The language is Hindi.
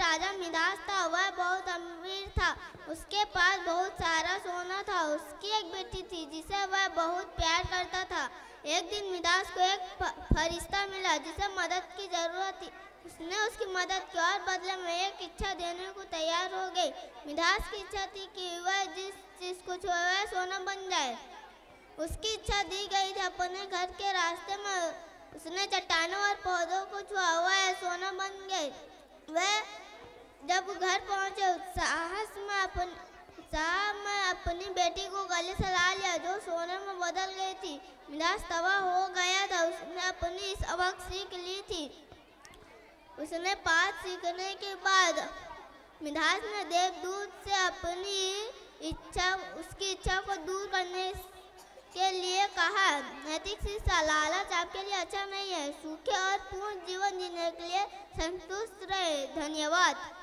राजा मिदास था वह बहुत अमीर था उसके पास बहुत सारा सोना था उसकी एक बेटी थी जिसे वह बहुत प्यार करता था एक दिन मिदास को एक फरिश्ता मिला जिसे मदद की जरूरत थी उसने उसकी मदद की और बदले में एक इच्छा देने को तैयार हो गई मिदास की इच्छा थी कि वह जिस चीज़ को छोड़े सोना बन जाए उसकी इच्छा दी गई थी अपने घर के रास्ते में उसने चट्टानों और पौधों को छुआ हुआ है सोना बन गए वह जब घर पहुंचे उत्साहस में अपन साहब मैं अपनी बेटी को गले से ला लिया जो सोने में बदल गई थी मिलास तबाह हो गया था उसने अपनी सबक सीख ली थी उसने पाठ सीखने के बाद मिधास ने देवदूत से अपनी इच्छा उसकी इच्छा को दूर करने के लिए कहा नैतिक शिक्षा लालच आपके लिए अच्छा नहीं है सूखे और पूर्ण जीवन जीने के लिए संतुष्ट रहे धन्यवाद